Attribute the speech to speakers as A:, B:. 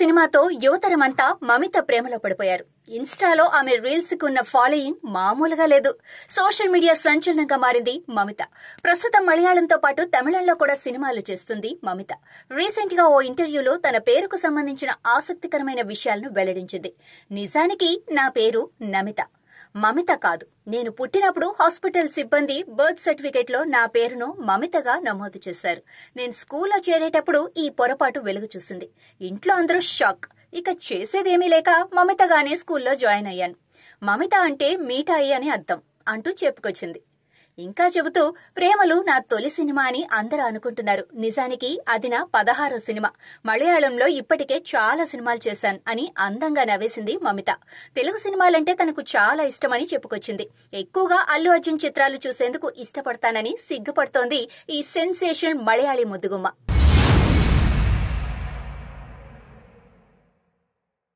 A: సినిమాతో యువతరమంతా మమిత ప్రేమలో పడిపోయారు ఇన్స్టాలో ఆమె రీల్స్ కు ఉన్న ఫాలోయింగ్ మామూలుగా లేదు సోషల్ మీడియా సంచలనంగా మారింది మమిత ప్రస్తుతం మలయాళంతో పాటు తమిళంలో కూడా సినిమాలు చేస్తుంది మమిత రీసెంట్ గా ఓ ఇంటర్వ్యూలో తన పేరుకు సంబంధించిన ఆసక్తికరమైన విషయాలను వెల్లడించింది నిజానికి నా పేరు నమిత మమిత కాదు నేను పుట్టినప్పుడు హాస్పిటల్ సిబ్బంది బర్త్ సర్టిఫికేట్లో నా పేరును మమితగా నమోదు చేశారు నేను స్కూల్లో చేరేటప్పుడు ఈ పొరపాటు వెలుగు చూసింది ఇంట్లో అందరూ షాక్ ఇక చేసేదేమీ లేక మమితగానే స్కూల్లో జాయిన్ అయ్యాను మమిత అంటే మీఠాయి అని అర్థం అంటూ చెప్పుకొచ్చింది ఇంకా చెబుతూ ప్రేమలు నా తొలి సినిమా అని అందరూ అనుకుంటున్నారు నిజానికి అది నా పదహారో సినిమా మలయాళంలో ఇప్పటికే చాలా సినిమాలు చేశాను అని అందంగా నవ్వేసింది మమిత తెలుగు సినిమాలంటే తనకు చాలా ఇష్టమని చెప్పుకొచ్చింది ఎక్కువగా అల్లు అర్జున్ చిత్రాలు చూసేందుకు ఇష్టపడతానని సిగ్గుపడుతోంది ఈ సెన్సేషన్ మలయాళీ ముద్దుగుమ్మ